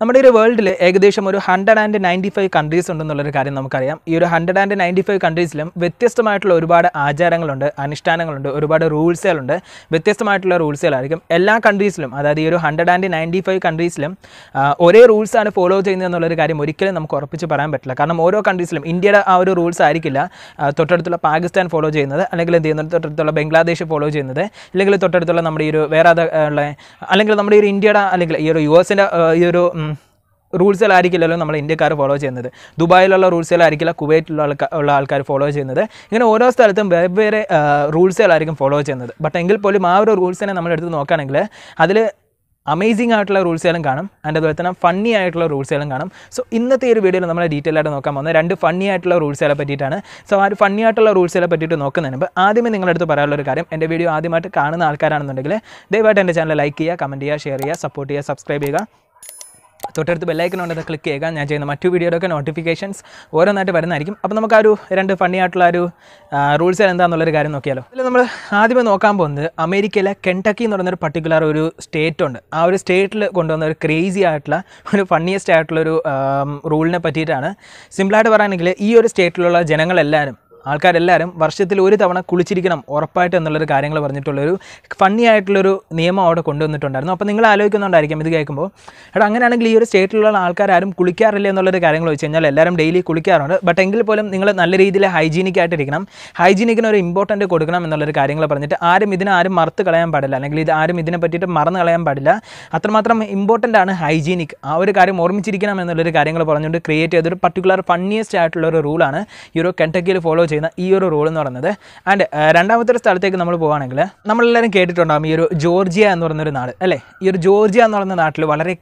നമ്മുടെ ഒരു വേൾഡിൽ ഏകദേശം ഒരു hundred and ninety five countries ഉണ്ടെന്നുള്ളൊരു കാര്യം നമുക്കറിയാം ഈ ഒരു ഹൺഡ്രഡ് ആൻഡ് നയൻറ്റി ഫൈവ് കൺട്രീസിലും വ്യത്യസ്തമായിട്ടുള്ള ഒരുപാട് ആചാരങ്ങളുണ്ട് അനുഷ്ഠാനങ്ങളുണ്ട് ഒരുപാട് റൂൾസുകളുണ്ട് വ്യത്യസ്തമായിട്ടുള്ള റൂൾസുകളായിരിക്കും എല്ലാ കൺട്രീസിലും അതായത് ഈ ഒരു ഹൺഡ്രഡ് ആൻഡ് നയൻറ്റി ഫൈവ് കൺട്രീസിലും ഒരേ റൂൾസാണ് ഫോളോ ചെയ്യുന്നത് എന്നുള്ളൊരു കാര്യം ഒരിക്കലും നമുക്ക് ഉറപ്പിച്ച് പറയാൻ പറ്റില്ല കാരണം ഓരോ കൺട്രീസിലും ഇന്ത്യയുടെ ആ ഒരു റൂൾസ് ആയിരിക്കില്ല തൊട്ടടുത്തുള്ള പാകിസ്ഥാൻ ഫോളോ ചെയ്യുന്നത് അല്ലെങ്കിൽ എന്ത് ചെയ്യുന്നത് തൊട്ടടുത്തുള്ള ബംഗ്ലാദേശ് ഫോളോ ചെയ്യുന്നത് അല്ലെങ്കിൽ തൊട്ടടുത്തുള്ള നമ്മുടെ ഈ ഒരു വേറെ ഉള്ള അല്ലെങ്കിൽ നമ്മുടെ ഈ ഒരു ഇന്ത്യയുടെ അല്ലെങ്കിൽ ഈ ഒരു യു എസിൻ്റെ ഈ ഒരു റൂൾസിലായിരിക്കില്ലല്ലോ നമ്മൾ ഇന്ത്യക്കാർ ഫോളോ ചെയ്യുന്നത് ദുബായിലുള്ള റൂൾസിലായിരിക്കില്ല കുവൈറ്റിലുള്ള ആൾക്കാർ ഉള്ള ആൾക്കാർ ഫോളോ ചെയ്യുന്നത് ഇങ്ങനെ ഓരോ സ്ഥലത്തും വെവ്വേറെ റൂൾസുകളായിരിക്കും ഫോളോ ചെയ്യുന്നത് ബട്ട് എങ്കിൽ പോലും ആ ഒരു റൂൾസിനെ നമ്മൾ എടുത്ത് നോക്കുകയാണെങ്കിൽ അതിൽ അമേസിംഗ് ആയിട്ടുള്ള റൂൾസുകളും കാണും അതിൻ്റെ അതുപോലെ തന്നെ ഫണ്ണി ആയിട്ടുള്ള റൂൾസുകളും കാണും സോ ഇന്നത്തെ ഒരു വീഡിയോയിൽ നമ്മൾ ഡീറ്റെയിൽ ആയിട്ട് നോക്കാൻ പോകുന്നത് രണ്ട് ഫണ്ണി ആയിട്ടുള്ള റൂൾസുകളെ പറ്റിയിട്ടാണ് സോ ആ ഒരു ഫണ്ണി ആയിട്ടുള്ള റൂൾസുകളെ പറ്റിയിട്ട് നോക്കുന്നതിന് മുമ്പ് ആദ്യമേ നിങ്ങളടുത്ത് പറയാനുള്ള ഒരു കാര്യം എൻ്റെ വീഡിയോ ആദ്യമായിട്ട് കാണുന്ന ആൾക്കാരാണെന്നുണ്ടെങ്കിൽ ദയവായിട്ട് എൻ്റെ ചാനൽ ലൈക്ക് ചെയ്യുക കമൻറ്റ് ചെയ്യുക ഷെയർ ചെയ്യുക സപ്പോർട്ട് ചെയ്യുക സബ്സ്ക്രൈബ് ചെയ്യുക തൊട്ടടുത്ത് ബെല്ലൈക്കനുണ്ട് അത് ക്ലിക്ക് ചെയ്യുക ഞാൻ ചെയ്യുന്ന മറ്റു വീഡിയോയുടെയൊക്കെ നോട്ടിഫിക്കേഷൻസ് ഓരോന്നായിട്ട് വരുന്നതായിരിക്കും അപ്പോൾ നമുക്ക് ആ ഒരു രണ്ട് ആയിട്ടുള്ള ഒരു റൂൾസ് എന്താണെന്നുള്ളൊരു കാര്യം നോക്കിയാലോ ഇതിൽ നമ്മൾ ആദ്യമേ നോക്കാൻ പോകുന്നത് അമേരിക്കയിലെ കെൻടക്കി എന്ന് പറയുന്നൊരു പർട്ടിക്കുലർ ഒരു സ്റ്റേറ്റ് ഉണ്ട് ആ ഒരു സ്റ്റേറ്റിൽ കൊണ്ടുവന്ന ഒരു ക്രേസി ആയിട്ടുള്ള ഒരു ഫണ്ണിയസ്റ്റ് ആയിട്ടുള്ളൊരു റൂളിനെ പറ്റിയിട്ടാണ് സിമ്പിളായിട്ട് പറയുകയാണെങ്കിൽ ഈ ഒരു സ്റ്റേറ്റിലുള്ള ജനങ്ങളെല്ലാവരും ആൾക്കാരെല്ലാവരും വർഷത്തിൽ ഒരു തവണ കുളിച്ചിരിക്കണം ഉറപ്പായിട്ട് എന്നുള്ളൊരു കാര്യങ്ങൾ പറഞ്ഞിട്ടുള്ളൊരു ഫണ്ണി ആയിട്ടുള്ളൊരു നിയമം അവിടെ കൊണ്ടുവന്നിട്ടുണ്ടായിരുന്നു അപ്പോൾ നിങ്ങൾ ആലോചിക്കുന്നുണ്ടായിരിക്കും ഇത് കേൾക്കുമ്പോൾ എടാ അങ്ങനെയാണെങ്കിൽ ഈ ഒരു സ്റ്റേറ്റിലുള്ള ആൾക്കാരും കുളിക്കാറില്ല എന്നുള്ളൊരു കാര്യങ്ങൾ വെച്ച് കഴിഞ്ഞാൽ എല്ലാവരും ഡെയിലി കുളിക്കാറുണ്ട് ബട്ട് എങ്കിൽ പോലും നിങ്ങൾ നല്ല രീതിയിൽ ഹൈജീനിക് ആയിട്ടിരിക്കണം ഹൈജീനിക്കിന് ഒരു ഇമ്പോർട്ടൻ്റ് കൊടുക്കണം എന്നുള്ളൊരു കാര്യങ്ങൾ പറഞ്ഞിട്ട് ആരും ഇതിനെ ആരും മറുത്ത് കളയാൻ പാടില്ല അല്ലെങ്കിൽ ഇത് ആരും ഇതിനെ പറ്റിയിട്ട് മറന്നു കളയാൻ പാടില്ല അത്രമാത്രം ഇമ്പോർട്ടൻ്റ് ആണ് ഹൈജീനിക് ആ ഒരു കാര്യം ഓർമ്മിച്ചിരിക്കണം എന്നുള്ളൊരു കാര്യങ്ങൾ പറഞ്ഞുകൊണ്ട് ക്രിയേറ്റ് ചെയ്തൊരു പർട്ടിക്കുലർ ഫണ്ണിയസ്റ്റ് ആയിട്ടുള്ള ഒരു റൂളാണ് ഈ ഒരു കെൻറ്റക്കിയിൽ ഫോളോ ചെയ്യുന്ന ഈ ഒരു റോൾ എന്ന് പറയുന്നത് ആൻഡ് രണ്ടാമത്തെ ഒരു സ്ഥലത്തേക്ക് നമ്മൾ പോകുകയാണെങ്കിൽ നമ്മളെല്ലാവരും കേട്ടിട്ടുണ്ടാകും ഈ ഒരു ജോർജിയ എന്ന് പറയുന്നൊരു നാട് അല്ലേ ഈ ഒരു ജോർജിയ എന്ന് പറയുന്ന നാട്ടിൽ വളരെ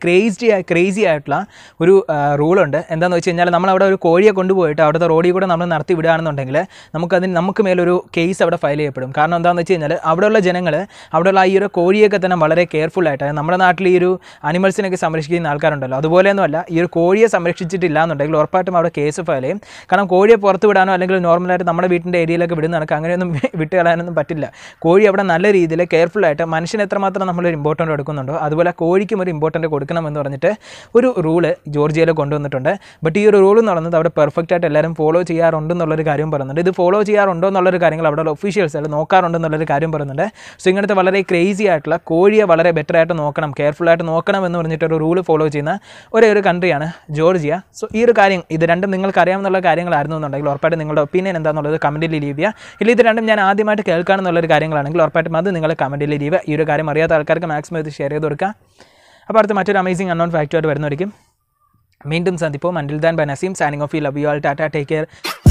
ആയി ക്രേസി ആയിട്ടുള്ള ഒരു റൂളുണ്ട് എന്താണെന്ന് വെച്ച് കഴിഞ്ഞാൽ നമ്മൾ അവിടെ ഒരു കോഴിയെ കൊണ്ടുപോയിട്ട് അവിടുത്തെ റോഡിൽ കൂടെ നമ്മൾ നടത്തി വിടുകയാണെന്നുണ്ടെങ്കിൽ നമുക്കതിന് നമുക്ക് മേലൊരു കേസ് അവിടെ ഫയൽ ചെയ്യപ്പെടും കാരണം എന്താണെന്ന് വെച്ച് കഴിഞ്ഞാൽ അവിടെയുള്ള ജനങ്ങൾ അവിടെയുള്ള ഈ ഒരു കോഴിയൊക്കെ തന്നെ വളരെ കെയർഫുൾ ആയിട്ട് നമ്മുടെ നാട്ടിൽ ഈ ഒരു അനിമൽസിനൊക്കെ സംരക്ഷിക്കുന്ന ആൾക്കാരുണ്ടല്ലോ അതുപോലെയൊന്നുമല്ല ഈ ഒരു കോഴിയെ സംരക്ഷിച്ചിട്ടില്ല എന്നുണ്ടെങ്കിൽ ഉറപ്പായിട്ടും അവിടെ കേസ് ഫയൽ ചെയ്യും കാരണം കോഴിയെ പുറത്ത് വിടാനോ അല്ലെങ്കിൽ നോർമൽ ആൾക്കാർ നമ്മുടെ വീട്ടിൻ്റെ ഏരിയയിലൊക്കെ വിടുന്ന നടക്കുക അങ്ങനെയൊന്നും വിട്ട് കളയാനൊന്നും പറ്റില്ല കോഴി അവിടെ നല്ല രീതിയിൽ കെയർഫുള്ളായിട്ട് മനുഷ്യന് എത്രമാത്രം നമ്മളൊരു ഇമ്പോർട്ടൻ്റ് കൊടുക്കുന്നുണ്ടോ അതുപോലെ കോഴിക്കും ഒരു ഇമ്പോർട്ടൻ്റ് കൊടുക്കണമെന്ന് പറഞ്ഞിട്ട് ഒരു റൂള് ജോർജിയയിൽ കൊണ്ടുവന്നിട്ടുണ്ട് ബട്ട് ഈ ഒരു റൂൾ എന്ന് പറയുന്നത് അവിടെ പെർഫെക്റ്റ് ആയിട്ട് എല്ലാവരും ഫോളോ ചെയ്യാറുണ്ട് എന്നുള്ളൊരു കാര്യം പറയുന്നുണ്ട് ഇത് ഫോളോ ചെയ്യാറുണ്ടോ എന്നുള്ളൊരു കാര്യങ്ങൾ അവിടെ ഒഫീഷ്യൽസ് അല്ല നോക്കാറുണ്ട് എന്നുള്ളൊരു കാര്യം പറയുന്നുണ്ട് സോ ഇങ്ങനത്തെ വളരെ ക്രേസി ആയിട്ടുള്ള കോഴിയെ വളരെ ബെറ്റർ ആയിട്ട് നോക്കണം കെയർഫുൾ ആയിട്ട് നോക്കണം എന്ന് പറഞ്ഞിട്ട് ഒരു റൂൾ ഫോളോ ചെയ്യുന്ന ഒരേ ഒരു കൺട്രിയാണ് ജോർജിയ സോ ഈ ഒരു കാര്യം ഇത് രണ്ടും നിങ്ങൾക്ക് അറിയാമെന്നുള്ള കാര്യങ്ങളായിരുന്നു എന്നുണ്ടെങ്കിൽ ഉറപ്പായിട്ട് നിങ്ങളുടെ ഒപ്പീനിയൻ എന്താണെന്നുള്ളത് കമൻറ്റിൽ ലീവ് ചെയ്യുക ഇല്ല ഇത് രണ്ടും ഞാൻ ആദ്യമായിട്ട് കേൾക്കാമെന്നുള്ളൊരു കാര്യങ്ങളാണെങ്കിൽ ഉറപ്പായിട്ടും അത് നിങ്ങൾ കമൻറ്റിൽ ലീവ് ചെയ്യുക ഈ ഒരു കാര്യം അറിയാത്ത ആൾക്കാർക്ക് മാക്സിമം ഇത് ഷെയർ ചെയ്ത് കൊടുക്കുക അപ്പോൾ അടുത്ത മറ്റൊരു അമേസിംഗ് അൺനോൺ ആയിട്ട് വരുന്നതായിരിക്കും വീണ്ടും സന്ധിപ്പോൾ മണ്ടിൽ ദാൻ ബനസീം സാനിങ് of you love you all tata take care